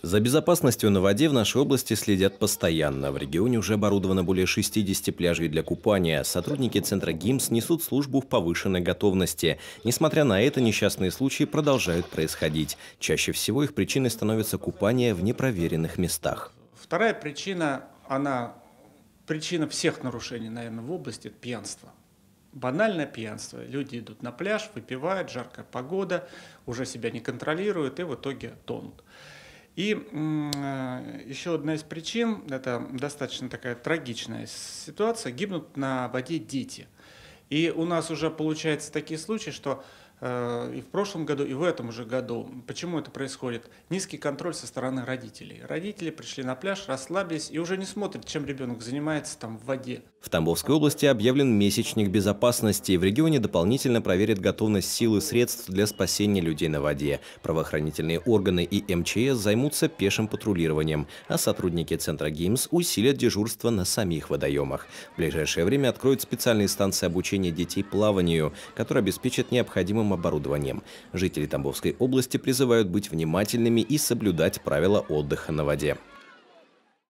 За безопасностью на воде в нашей области следят постоянно. В регионе уже оборудовано более 60 пляжей для купания. Сотрудники центра ГИМС несут службу в повышенной готовности. Несмотря на это, несчастные случаи продолжают происходить. Чаще всего их причиной становится купание в непроверенных местах. Вторая причина, она причина всех нарушений, наверное, в области – это пьянство. Банальное пьянство. Люди идут на пляж, выпивают, жаркая погода, уже себя не контролируют и в итоге тонут. И э, еще одна из причин, это достаточно такая трагичная ситуация, гибнут на воде дети. И у нас уже получаются такие случаи, что Э, и в прошлом году, и в этом же году. Почему это происходит? Низкий контроль со стороны родителей. Родители пришли на пляж, расслабились и уже не смотрят, чем ребенок занимается там в воде. В Тамбовской области объявлен месячник безопасности. В регионе дополнительно проверят готовность сил и средств для спасения людей на воде. Правоохранительные органы и МЧС займутся пешим патрулированием, а сотрудники Центра ГИМС усилят дежурство на самих водоемах. В ближайшее время откроют специальные станции обучения детей плаванию, которые обеспечат необходимым электронным оборудованием. Жители Тамбовской области призывают быть внимательными и соблюдать правила отдыха на воде.